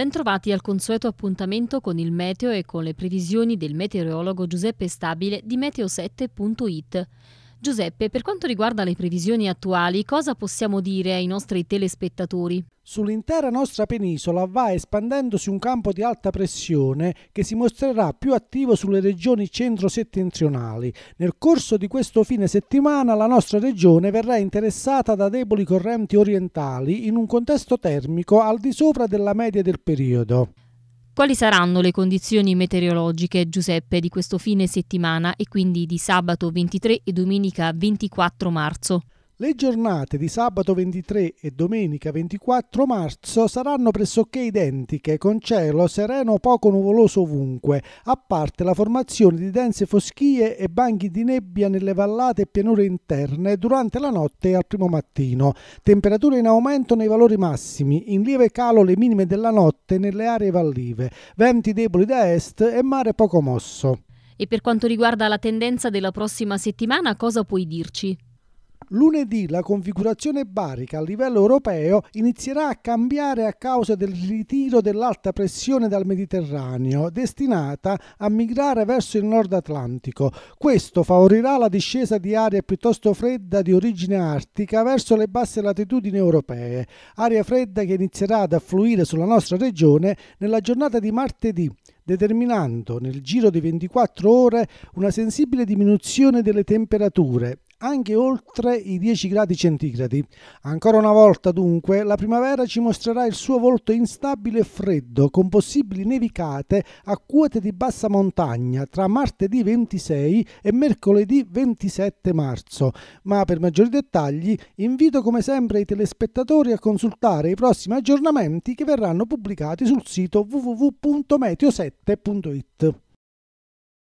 Bentrovati al consueto appuntamento con il meteo e con le previsioni del meteorologo Giuseppe Stabile di meteo7.it. Giuseppe, per quanto riguarda le previsioni attuali, cosa possiamo dire ai nostri telespettatori? Sull'intera nostra penisola va espandendosi un campo di alta pressione che si mostrerà più attivo sulle regioni centro-settentrionali. Nel corso di questo fine settimana la nostra regione verrà interessata da deboli correnti orientali in un contesto termico al di sopra della media del periodo. Quali saranno le condizioni meteorologiche, Giuseppe, di questo fine settimana e quindi di sabato 23 e domenica 24 marzo? Le giornate di sabato 23 e domenica 24 marzo saranno pressoché identiche, con cielo sereno poco nuvoloso ovunque, a parte la formazione di dense foschie e banchi di nebbia nelle vallate e pianure interne durante la notte e al primo mattino. Temperature in aumento nei valori massimi, in lieve calo le minime della notte nelle aree vallive, venti deboli da est e mare poco mosso. E per quanto riguarda la tendenza della prossima settimana, cosa puoi dirci? Lunedì la configurazione barica a livello europeo inizierà a cambiare a causa del ritiro dell'alta pressione dal Mediterraneo, destinata a migrare verso il nord Atlantico. Questo favorirà la discesa di aria piuttosto fredda di origine artica verso le basse latitudini europee, aria fredda che inizierà ad affluire sulla nostra regione nella giornata di martedì determinando nel giro di 24 ore una sensibile diminuzione delle temperature anche oltre i 10 gradi centigradi. Ancora una volta, dunque, la primavera ci mostrerà il suo volto instabile e freddo, con possibili nevicate a quote di bassa montagna tra martedì 26 e mercoledì 27 marzo. Ma per maggiori dettagli invito come sempre i telespettatori a consultare i prossimi aggiornamenti che verranno pubblicati sul sito www.meteo7.it.